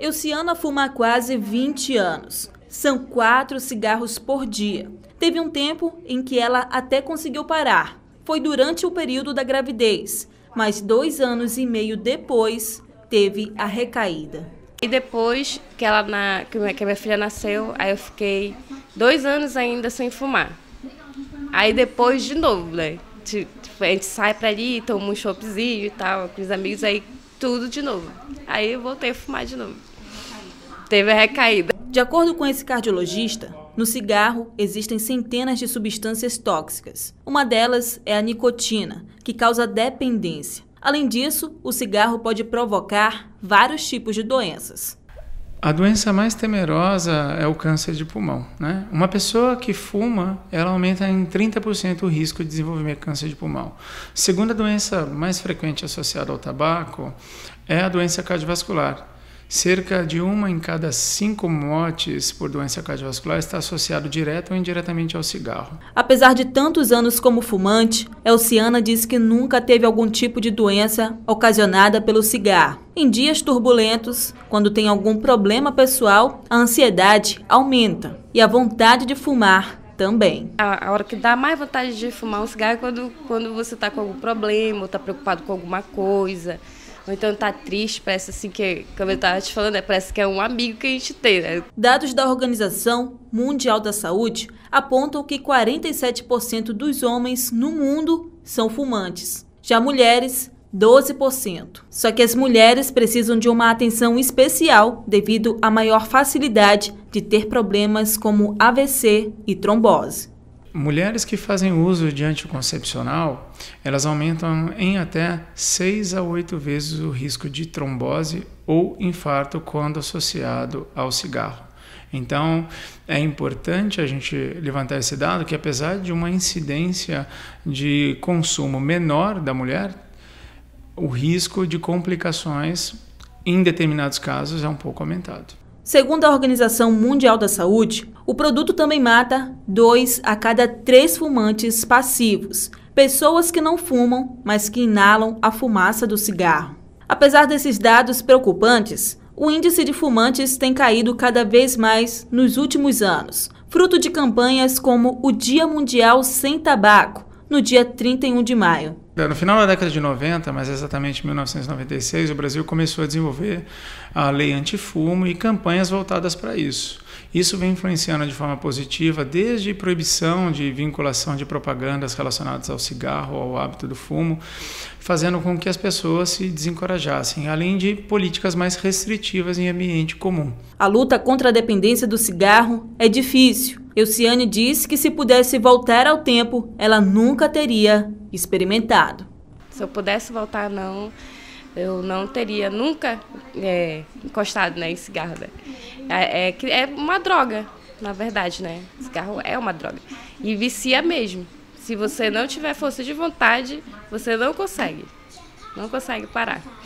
Euciana fuma há quase 20 anos. São quatro cigarros por dia. Teve um tempo em que ela até conseguiu parar. Foi durante o período da gravidez, mas dois anos e meio depois teve a recaída. E depois que ela na, que minha filha nasceu, aí eu fiquei dois anos ainda sem fumar. Aí depois de novo, né? Tipo, a gente sai pra ali, toma um choppzinho e tal, com os amigos, aí tudo de novo. Aí eu voltei a fumar de novo. Teve a recaída. De acordo com esse cardiologista, no cigarro existem centenas de substâncias tóxicas. Uma delas é a nicotina, que causa dependência. Além disso, o cigarro pode provocar vários tipos de doenças. A doença mais temerosa é o câncer de pulmão. Né? Uma pessoa que fuma, ela aumenta em 30% o risco de desenvolver câncer de pulmão. Segunda doença mais frequente associada ao tabaco é a doença cardiovascular. Cerca de uma em cada cinco mortes por doença cardiovascular está associado diretamente ou indiretamente ao cigarro. Apesar de tantos anos como fumante, Elciana diz que nunca teve algum tipo de doença ocasionada pelo cigarro. Em dias turbulentos, quando tem algum problema pessoal, a ansiedade aumenta e a vontade de fumar também. A, hora que dá mais vontade de fumar um cigarro é quando, quando você está com algum problema ou está preocupado com alguma coisa ou então tá triste, parece assim que, como eu tava te falando, né, parece que é um amigo que a gente tem, né? Dados da Organização Mundial da Saúde apontam que 47% dos homens no mundo são fumantes. Já mulheres, 12%. Só que as mulheres precisam de uma atenção especial devido à maior facilidade de ter problemas como AVC e trombose. Mulheres que fazem uso de anticoncepcional, elas aumentam em até 6 a 8 vezes o risco de trombose ou infarto quando associado ao cigarro. Então, é importante a gente levantar esse dado que apesar de uma incidência de consumo menor da mulher, o risco de complicações em determinados casos é um pouco aumentado. Segundo a Organização Mundial da Saúde, o produto também mata dois a cada três fumantes passivos, pessoas que não fumam, mas que inalam a fumaça do cigarro. Apesar desses dados preocupantes, o índice de fumantes tem caído cada vez mais nos últimos anos, fruto de campanhas como o Dia Mundial Sem Tabaco, no dia 31 de maio. É, no final da década de 90, mas exatamente 1996, o Brasil começou a desenvolver a lei antifumo e campanhas voltadas para isso. Isso vem influenciando de forma positiva desde proibição de vinculação de propagandas relacionadas ao cigarro, ao hábito do fumo, fazendo com que as pessoas se desencorajassem, além de políticas mais restritivas em ambiente comum. A luta contra a dependência do cigarro é difícil Euciane disse que se pudesse voltar ao tempo, ela nunca teria experimentado. Se eu pudesse voltar, não, eu não teria nunca é, encostado né, em cigarro. Né? É, é, é uma droga, na verdade, né? Cigarro é uma droga. E vicia mesmo. Se você não tiver força de vontade, você não consegue. Não consegue parar.